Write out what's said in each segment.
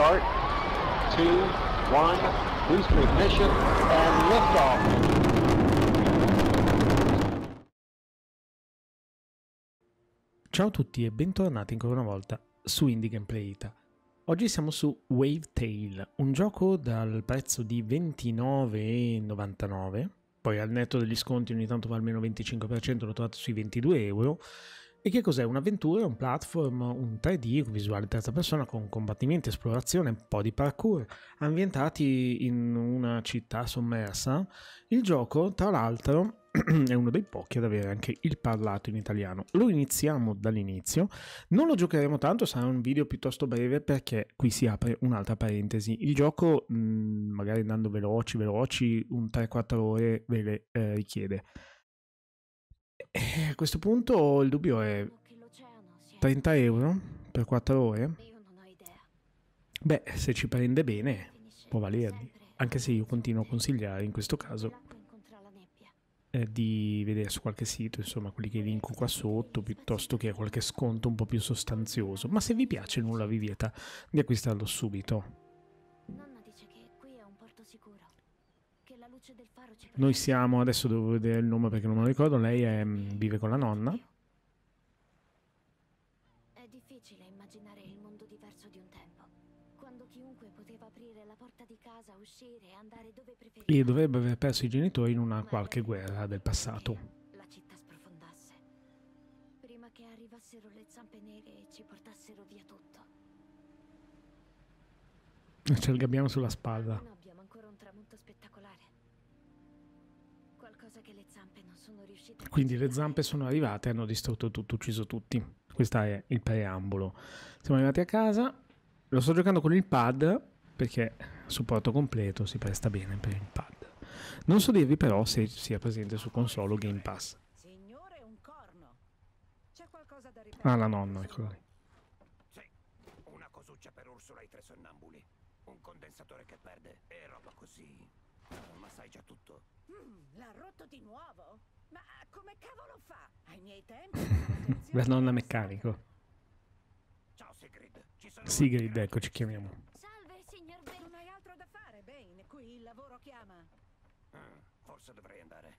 start, two, one, boost ignition, and liftoff. Ciao a tutti e bentornati ancora una volta su Indie Gameplay Ita. Oggi siamo su Wavetail, un gioco dal prezzo di 29,99, poi al netto degli sconti ogni tanto va almeno 25%, l'ho trovato sui 22 euro, e che cos'è? Un'avventura, un platform, un 3D, un visuale terza persona con combattimenti, esplorazione, un po' di parkour, ambientati in una città sommersa. Il gioco, tra l'altro, è uno dei pochi ad avere anche il parlato in italiano. Lo iniziamo dall'inizio, non lo giocheremo tanto, sarà un video piuttosto breve perché qui si apre un'altra parentesi. Il gioco, mm, magari andando veloci, veloci, un 3-4 ore ve le eh, richiede eh, a questo punto il dubbio è 30 euro per 4 ore? Beh, se ci prende bene, può valerli. Anche se io continuo a consigliare in questo caso eh, di vedere su qualche sito, insomma, quelli che linko qua sotto, piuttosto che qualche sconto un po' più sostanzioso. Ma se vi piace nulla vi vieta di acquistarlo subito. Noi siamo, adesso devo vedere il nome perché non me lo ricordo, lei è, mm, vive con la nonna. È difficile immaginare il mondo diverso di un tempo, quando chiunque poteva aprire la porta di casa, uscire e andare dove preferiva. E dovrebbe aver perso i genitori in una qualche guerra del passato. La città sprofondasse, prima che arrivassero le zampe nere e ci portassero via tutto. C'è il gabbiano sulla spalla. Quindi le zampe sono arrivate, hanno distrutto tutto, ucciso tutti. Questo è il preambolo. Siamo arrivati a casa. Lo sto giocando con il pad perché supporto completo si presta bene per il pad. Non so dirvi però se sia presente su console o Game Pass. Ah, la nonna, eccolo lì. Sì, una cosuccia per Ursula e tre sonnambuli. Un condensatore che perde e roba così. Sai già tutto? Mm, l'ha rotto di nuovo? Ma come cavolo fa? Ai miei tempi... La nonna meccanico. Ciao Sigrid, ci sono... Sigrid, ecco, ci chiamiamo. Salve, signor Bane. Non hai altro da fare, Bane. Qui il lavoro chiama. Ah, forse dovrei andare.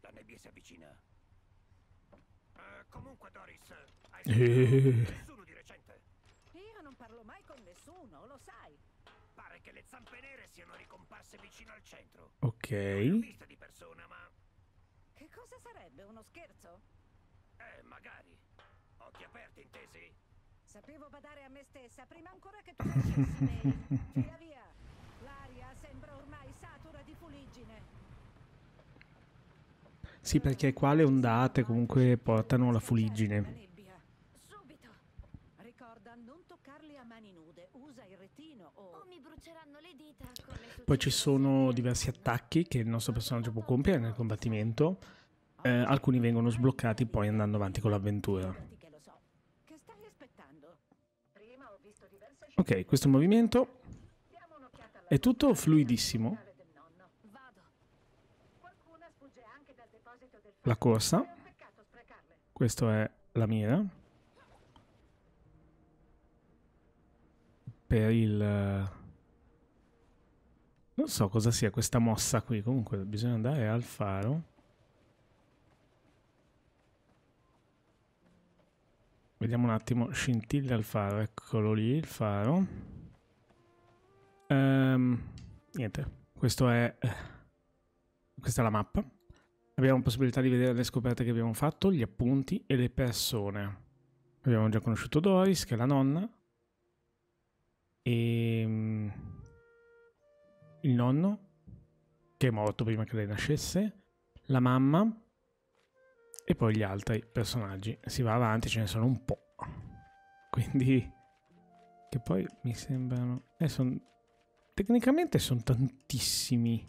La nebbia si avvicina. Uh, comunque, Doris, hai sentito nessuno di recente? Io non parlo mai con nessuno, lo sai. Pare che le zampe nere siano ricomparse vicino al centro. Ok. Vista di persona, ma Che cosa sarebbe uno scherzo? Eh, magari. Occhi aperti, intesi? Sapevo badare a me stessa prima ancora che tu nascessi, May. Via via. L'aria sembra ormai satura di fuliggine. Sì, perché qua le ondate comunque portano la fuliggine. poi ci sono diversi attacchi che il nostro personaggio può compiere nel combattimento, eh, alcuni vengono sbloccati poi andando avanti con l'avventura. Ok, questo movimento è tutto fluidissimo. La corsa, questa è la mira. Per il eh, non so cosa sia questa mossa qui, comunque bisogna andare al faro. Vediamo un attimo, scintilla al faro, eccolo lì il faro. Ehm, niente, questo è, eh, questa è la mappa. Abbiamo possibilità di vedere le scoperte che abbiamo fatto, gli appunti e le persone. Abbiamo già conosciuto Doris, che è la nonna. E... Ehm, il nonno, che è morto prima che lei nascesse, la mamma e poi gli altri personaggi. Si va avanti, ce ne sono un po'. Quindi... Che poi mi sembrano... Eh, son... Tecnicamente sono tantissimi.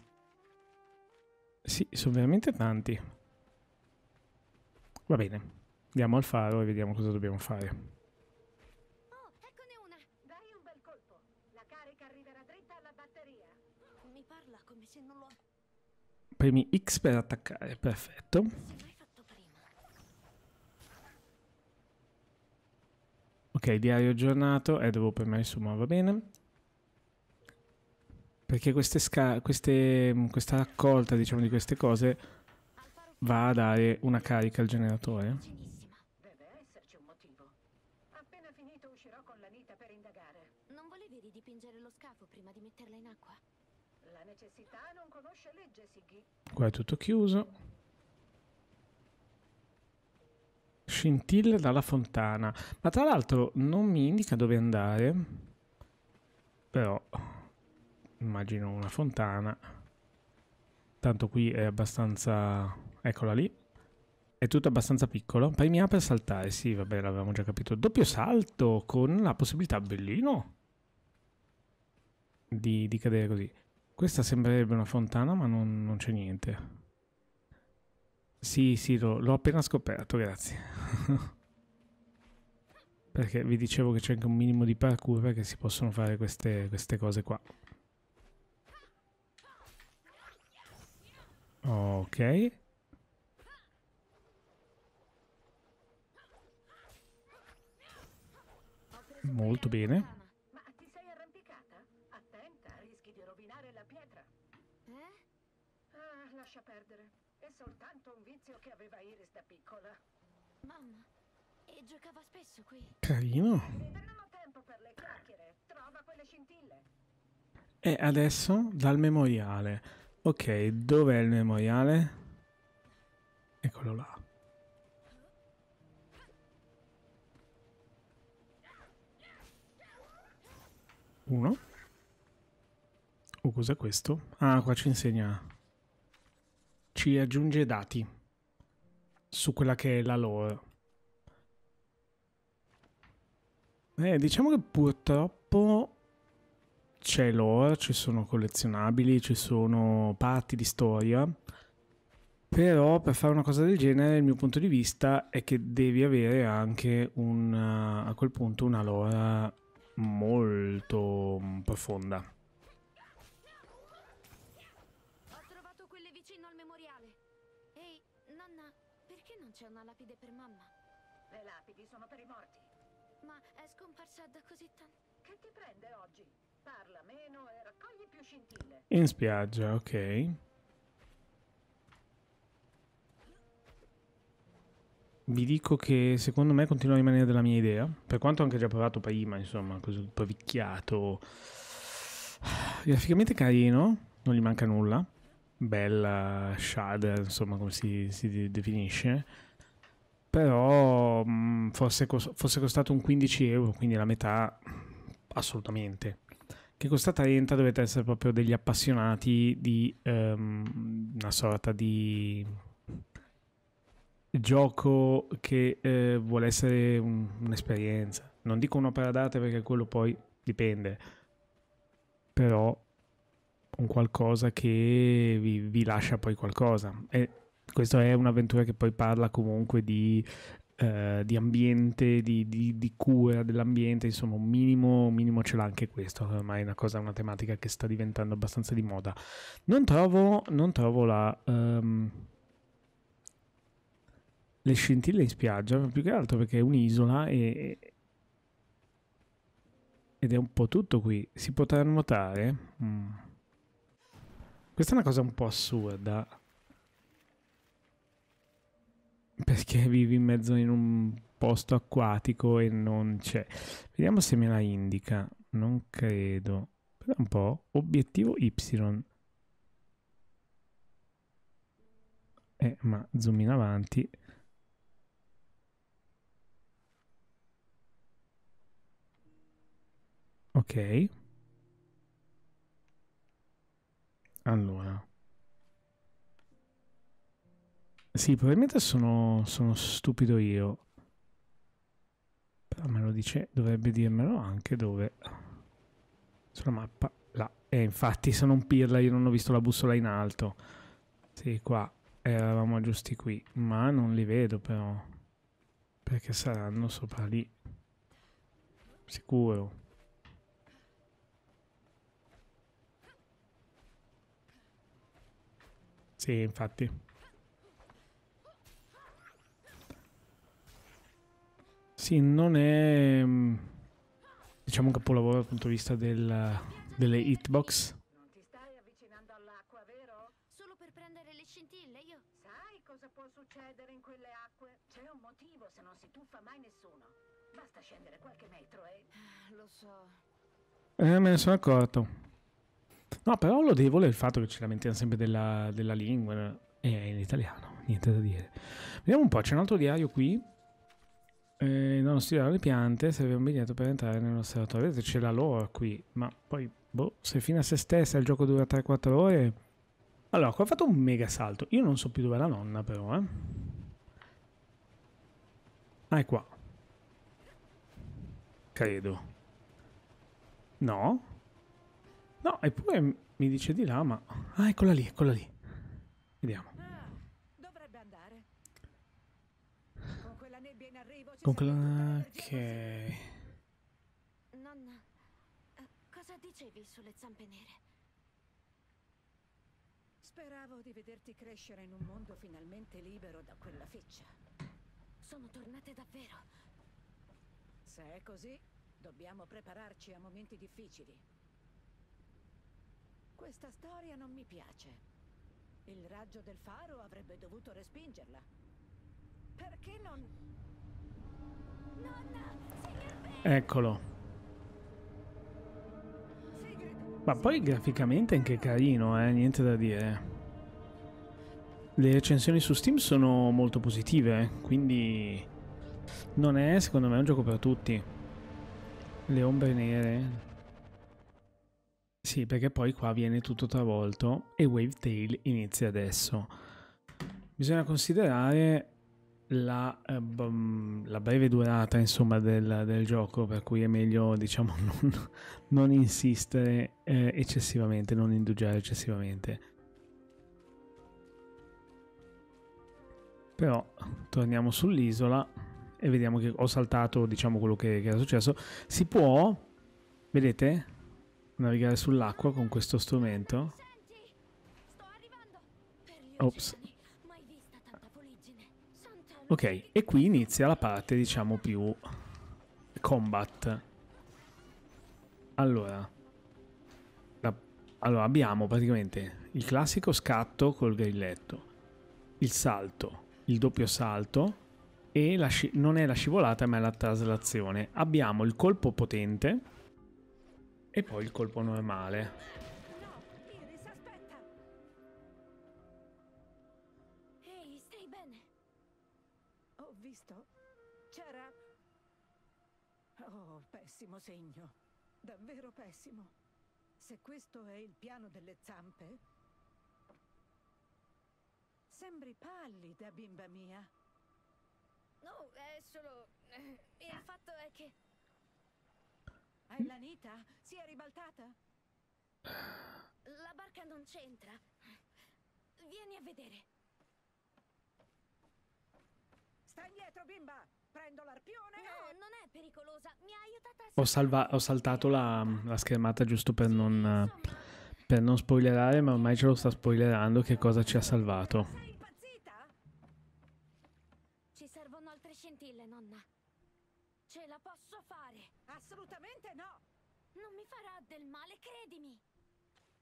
Sì, sono veramente tanti. Va bene. Andiamo al faro e vediamo cosa dobbiamo fare. premi X per attaccare, perfetto. Ok, diario aggiornato, eh, devo premere su, ma va bene. Perché queste queste, questa raccolta, diciamo, di queste cose va a dare una carica al generatore. Non volevi ridipingere lo scafo prima di metterla in acqua? Qua è tutto chiuso. Scintille dalla fontana. Ma tra l'altro non mi indica dove andare. Però immagino una fontana. Tanto qui è abbastanza... Eccola lì. È tutto abbastanza piccolo. Premi per saltare. Sì, vabbè, l'avevamo già capito. Doppio salto con la possibilità, bellino, di, di cadere così. Questa sembrerebbe una fontana, ma non, non c'è niente. Sì, sì, l'ho appena scoperto, grazie. Perché vi dicevo che c'è anche un minimo di parkour perché si possono fare queste, queste cose qua. Ok. Molto bene. ridere. È soltanto un vizio che aveva Iris da piccola. Mamma, e giocava spesso qui. Carino. Prendiamo tempo per le chiacchiere. Trova quelle scintille. E adesso dal memoriale. Ok, dov'è il memoriale? Eccolo là. Uno. Oh, cos'è questo? Ah, qua ci insegna ci aggiunge dati su quella che è la lore. Eh, diciamo che purtroppo c'è lore, ci sono collezionabili, ci sono parti di storia. Però per fare una cosa del genere il mio punto di vista è che devi avere anche un, a quel punto una lore molto profonda. sa così tanto. Che ti prende oggi? Parla meno e raccogli più scintille. In spiaggia, ok. Vi dico che secondo me continua a rimanere della mia idea, per quanto ho anche già provato prima, insomma, così un po' pavicchiato. Graficamente carino, non gli manca nulla. Bella shader, insomma, come si, si definisce però mh, mm, fosse, cos- fosse costato un 15 euro, quindi la metà assolutamente. Che costa 30 dovete essere proprio degli appassionati di um, una sorta di gioco che eh, vuole essere un, un'esperienza. Non dico un'opera d'arte perché quello poi dipende, però un qualcosa che vi, vi lascia poi qualcosa. E questa è un'avventura che poi parla comunque di Uh, di ambiente, di, di, di, cura dell'ambiente, insomma un minimo, minimo ce l'ha anche questo, eh, ormai è una cosa, una tematica che sta diventando abbastanza di moda. Non trovo, non trovo la... Um, le scintille in spiaggia, più che altro perché è un'isola e, ed è un po' tutto qui. Si potrà nuotare? Mm. Questa è una cosa un po' assurda perché vivi in mezzo in un posto acquatico e non c'è. Vediamo se me la indica. Non credo. Però un po'. Obiettivo Y. Eh, ma zoom in avanti. Ok. Allora. Sì, probabilmente sono, sono stupido io. Però me lo dice, dovrebbe dirmelo anche dove. Sulla mappa, là. E infatti sono un pirla, io non ho visto la bussola in alto. Sì, qua. Eravamo giusti qui, ma non li vedo però. Perché saranno sopra lì. Sicuro. Sì, infatti. Sì, non è mm, diciamo un capolavoro dal punto di vista del, delle hitbox. Non ti stai avvicinando all'acqua, vero? Solo per prendere le scintille, io. Sai cosa può succedere in quelle acque? C'è un motivo se non si tuffa mai nessuno. Basta scendere qualche metro Eh? Lo so. Eh, me ne sono accorto. No, però lodevole il fatto che ci lamentiamo sempre della, della lingua. E eh, in italiano, niente da dire. Vediamo un po', c'è un altro diario qui eh, non studiare le piante serve un biglietto per entrare nell'osservatorio. Vedete, c'è la lore qui, ma poi, boh, se fino a se stessa il gioco dura 3-4 ore... Allora, qua ho fatto un mega salto. Io non so più dove è la nonna, però, eh. Ah, è qua. Credo. No? No, eppure mi dice di là, ma... Ah, eccola lì, eccola lì. Vediamo. Concl- ok. Nonna, eh, cosa dicevi sulle zampe nere? Speravo di vederti crescere in un mondo finalmente libero da quella feccia. Sono tornate davvero. Se è così, dobbiamo prepararci a momenti difficili. Questa storia non mi piace. Il raggio del faro avrebbe dovuto respingerla. Perché non... Eccolo. Ma poi graficamente è anche carino, eh? niente da dire. Le recensioni su Steam sono molto positive, eh, quindi non è secondo me un gioco per tutti. Le ombre nere. Sì, perché poi qua viene tutto travolto e Wavetail inizia adesso. Bisogna considerare la, eh, b- la breve durata insomma, del, del, gioco, per cui è meglio diciamo, non, non insistere eh, eccessivamente, non indugiare eccessivamente. Però torniamo sull'isola e vediamo che ho saltato diciamo, quello che, che era successo. Si può, vedete, navigare sull'acqua con questo strumento. Ops, Ok, e qui inizia la parte, diciamo, più combat. Allora, la, allora abbiamo praticamente il classico scatto col grilletto, il salto, il doppio salto e non è la scivolata ma è la traslazione. Abbiamo il colpo potente e poi il colpo normale. pessimo segno. Davvero pessimo. Se questo è il piano delle zampe... Sembri pallida, bimba mia. No, è solo... Eh, il fatto è che... Hai la nita? Si è ribaltata? La barca non c'entra. Vieni a vedere. Stai indietro, bimba! Prendo l'arpione. No, non è pericolosa. Mi ha aiutata a Ho, ho saltato la, la, schermata giusto per non, per non spoilerare, ma ormai ce lo sta spoilerando che cosa ci ha salvato. Sei impazzita? Ci servono altre scintille, nonna. Ce la posso fare? Assolutamente no. Non mi farà del male, credimi.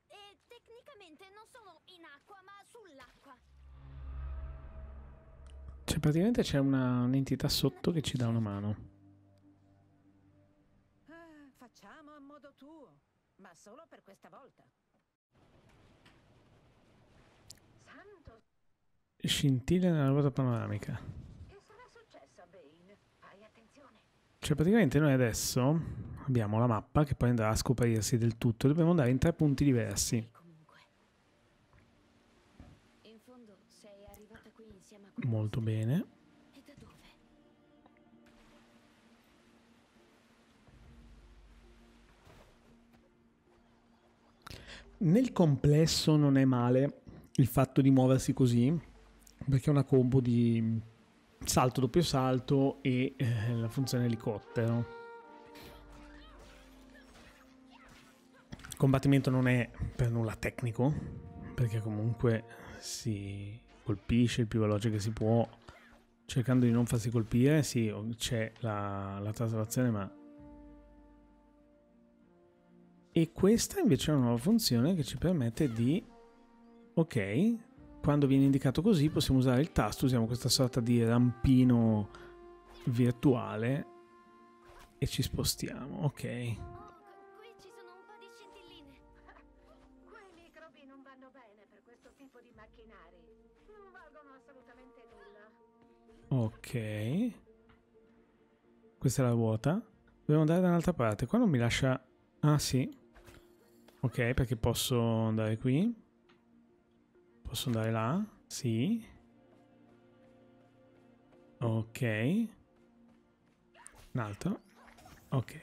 E tecnicamente non sono in acqua, ma sull'acqua. Cioè, praticamente c'è una, un'entità sotto che ci dà una mano. Ah, facciamo a modo tuo, ma solo per questa volta. Santo. Scintilla nella ruota panoramica. Che sarà successo a Bane? Fai attenzione. Cioè, praticamente noi adesso abbiamo la mappa che poi andrà a scoprirsi del tutto. Dobbiamo andare in tre punti diversi. Molto bene. Nel complesso non è male il fatto di muoversi così, perché è una combo di salto, doppio salto e eh, la funzione elicottero. Il combattimento non è per nulla tecnico, perché comunque si colpisce il più veloce che si può, cercando di non farsi colpire. Sì, c'è la, la traslazione, ma... E questa invece è una nuova funzione che ci permette di... Ok, quando viene indicato così possiamo usare il tasto, usiamo questa sorta di rampino virtuale e ci spostiamo, ok. Ok. Questa è la vuota. Dobbiamo andare da un'altra parte. Qua non mi lascia... Ah, sì. Ok, perché posso andare qui. Posso andare là. Sì. Ok. Un altro. Ok.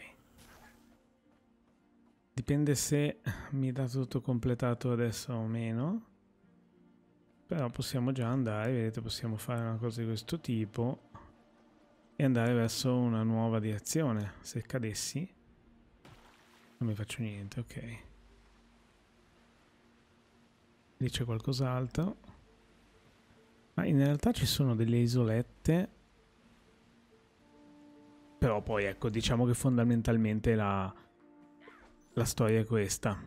Dipende se mi dà tutto completato adesso o meno. Però possiamo già andare, vedete, possiamo fare una cosa di questo tipo e andare verso una nuova direzione. Se cadessi non mi faccio niente, ok. Lì c'è qualcos'altro. Ma in realtà ci sono delle isolette però poi ecco, diciamo che fondamentalmente la, la storia è questa.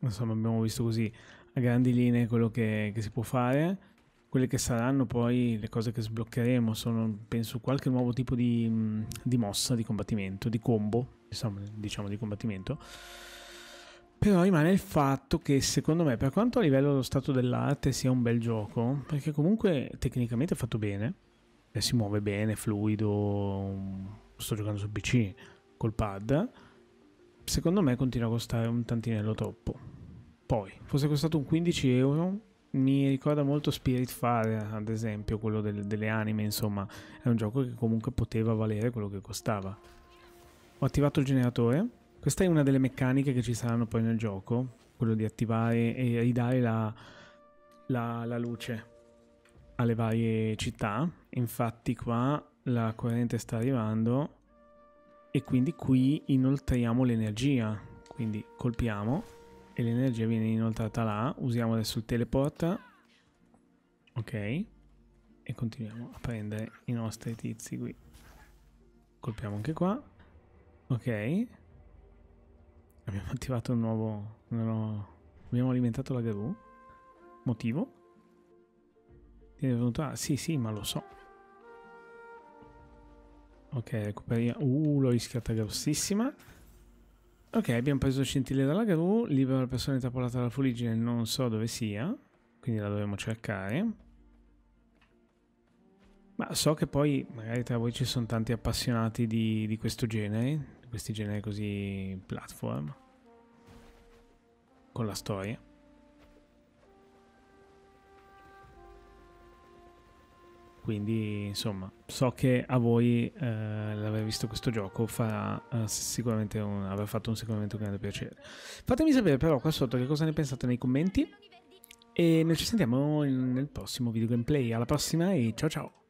Insomma, abbiamo visto così a grandi linee quello che, che si può fare. Quelle che saranno poi le cose che sbloccheremo sono, penso, qualche nuovo tipo di, mm, di mossa, di combattimento, di combo, diciamo, diciamo di combattimento. Però rimane il fatto che secondo me, per quanto a livello dello stato dell'arte sia un bel gioco, perché comunque tecnicamente è fatto bene, e si muove bene, fluido, mm, sto giocando sul PC col pad, secondo me continua a costare un tantinello troppo. Poi, fosse costato un 15 euro, mi ricorda molto Spirit Fire, ad esempio, quello del, delle anime, insomma, è un gioco che comunque poteva valere quello che costava. Ho attivato il generatore, questa è una delle meccaniche che ci saranno poi nel gioco, quello di attivare e ridare la, la, la luce alle varie città, infatti qua la corrente sta arrivando e quindi qui inoltriamo l'energia, quindi colpiamo e l'energia viene inoltrata là. Usiamo adesso il teleport Ok. E continuiamo a prendere i nostri tizi qui. Colpiamo anche qua. Ok. Abbiamo attivato un nuovo... Ho... Abbiamo alimentato la gru. Motivo? Ti è venuto... Ah, sì, sì, ma lo so. Ok, recuperiamo... Uh, l'ho rischiata grossissima. Ok, abbiamo preso scintille dalla gru, libero la persona intrappolata dalla fuligine, non so dove sia, quindi la dovremo cercare. Ma so che poi magari tra voi ci sono tanti appassionati di, di questo genere, di questi generi così platform, con la storia. Quindi, insomma, so che a voi eh, l'aver visto questo gioco farà eh, sicuramente un, avrà fatto un, sicuramente un grande piacere. Fatemi sapere però qua sotto che cosa ne pensate nei commenti. E noi ci sentiamo nel prossimo video gameplay. Alla prossima e ciao ciao!